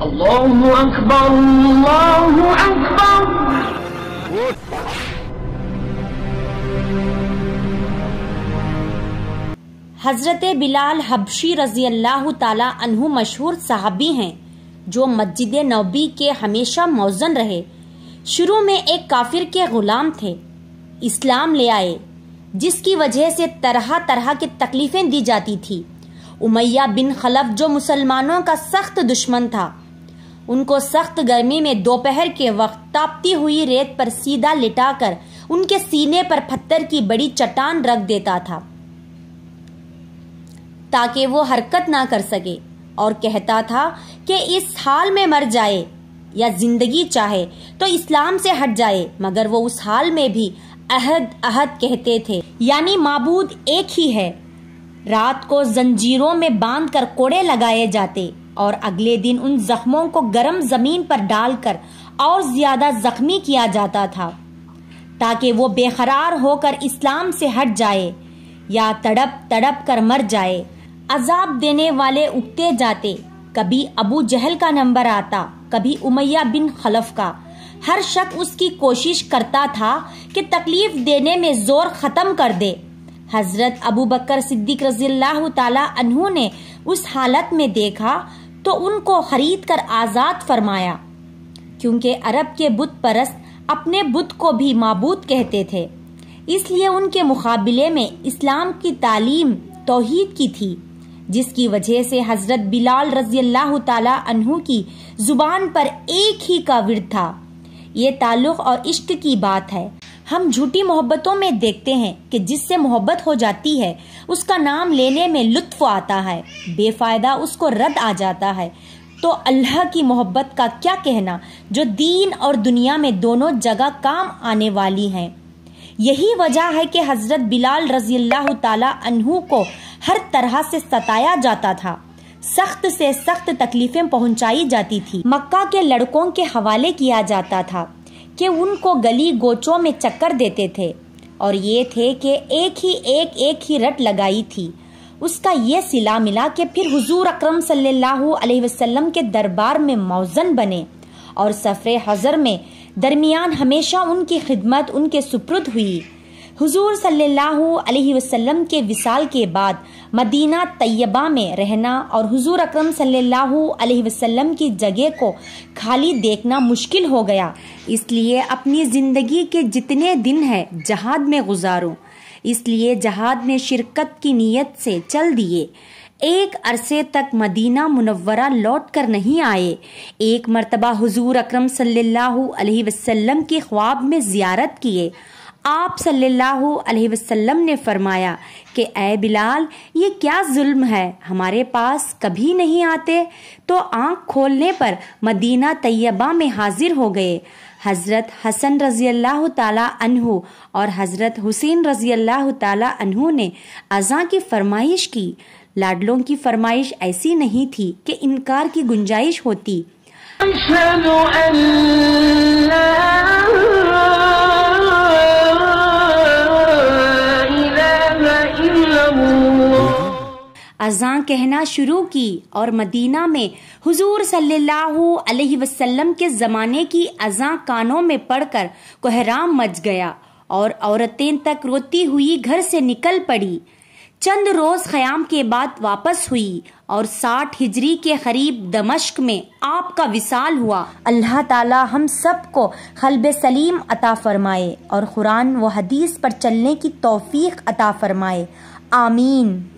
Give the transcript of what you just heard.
हजरत बिलाल हबशी रजी अल्लाह तु मशहूर साहबी हैं जो मस्जिद नबी के हमेशा मौजन रहे शुरू में एक काफिर के गुलाम थे इस्लाम ले आए जिसकी वजह से तरह तरह की तकलीफें दी जाती थी उमैया बिन खलफ जो मुसलमानों का सख्त दुश्मन था उनको सख्त गर्मी में दोपहर के वक्त तापती हुई रेत पर सीधा लिटाकर उनके सीने पर पत्थर की बड़ी चट्टान रख देता था ताकि वो हरकत ना कर सके और कहता था कि इस हाल में मर जाए या जिंदगी चाहे तो इस्लाम से हट जाए मगर वो उस हाल में भी अहद अहद कहते थे यानी माबूद एक ही है रात को जंजीरों में बांध कर कोड़े लगाए जाते और अगले दिन उन जख्मों को गर्म जमीन पर डालकर और ज्यादा जख्मी किया जाता था ताकि वो बेखरार होकर इस्लाम से हट जाए या तड़प तड़प कर मर जाए अजाब देने वाले उगते जाते कभी अबू जहल का नंबर आता कभी उमैया बिन खलफ का हर शख्स उसकी कोशिश करता था कि तकलीफ देने में जोर खत्म कर दे हजरत अबू बकर सिद्दीक रजील्ला ने उस हालत में देखा तो उनको खरीद कर आज़ाद फरमाया क्योंकि अरब के बुत परस्त अपने बुत को भी मबूत कहते थे इसलिए उनके मुकाबले में इस्लाम की तालीम तोहीद की थी जिसकी वजह से हजरत बिलाल रजी अल्लाह तहु की जुबान पर एक ही का विरद था ये ताल्लुक और इश्क की बात है हम झूठी मोहब्बतों में देखते हैं कि जिससे मोहब्बत हो जाती है उसका नाम लेने में लुत्फ आता है बेफायदा उसको रद्द आ जाता है तो अल्लाह की मोहब्बत का क्या कहना जो दीन और दुनिया में दोनों जगह काम आने वाली हैं यही वजह है कि हज़रत बिलाल रजी अल्लाह को हर तरह से सताया जाता था सख्त से सख्त तकलीफ़ें पहुंचाई जाती थी मक्का के लड़कों के हवाले किया जाता था कि उनको गली गोचों में चक्कर देते थे और ये थे कि एक ही एक एक ही रट लगाई थी उसका ये सिला मिला कि फिर हुजूर अकरम सल्लल्लाहु अलैहि वसल्लम के दरबार में मौजन बने और सफ़र हज़र में दरमियान हमेशा उनकी खिदमत उनके सुपुर्द हुई हुजूर सल्लल्लाहु अलैहि वसल्लम के विसाल के बाद मदीना तैयबा में रहना और हुजूर अकरम सल्लल्लाहु अलैहि वसल्लम की जगह को खाली देखना मुश्किल हो गया इसलिए अपनी ज़िंदगी के जितने दिन हैं जहाद में गुजारूं इसलिए जहाद में शिरकत की नीयत से चल दिए एक अरसे तक मदीना मुनवरा लौट कर नहीं आए एक मरतबा हुजूर अकरम सल्लल्लाहु अलैहि वसल्लम के ख्वाब में ज़ियारत किए आप सल्लल्लाहु अलैहि वसल्लम ने फरमाया कि ए बिलाल ये क्या जुल्म है हमारे पास कभी नहीं आते तो आंख खोलने पर मदीना तैयबा में हाजिर हो गए हज़रत हसन रज़ी अल्लाह तु और हज़रत हुसैन रज़ी अल्लाह तु ने अज़ा की फरमाइश की लाडलों की फरमाइश ऐसी नहीं थी कि इनकार की गुंजाइश होती अजां कहना शुरू की और मदीना में हुजूर सल्लल्लाहु अलैहि वसल्लम के ज़माने की अज़ां कानों में पड़कर कोहराम मच गया और औरतें तक रोती हुई घर से निकल पड़ी चंद रोज खयाम के बाद वापस हुई और साठ हिजरी के करीब दमश्क में आपका विसाल हुआ अल्लाह ताला हम सब को खलब सलीम अता फरमाए और कुरान व हदीस पर चलने की तौफीक अता फरमाए आमीन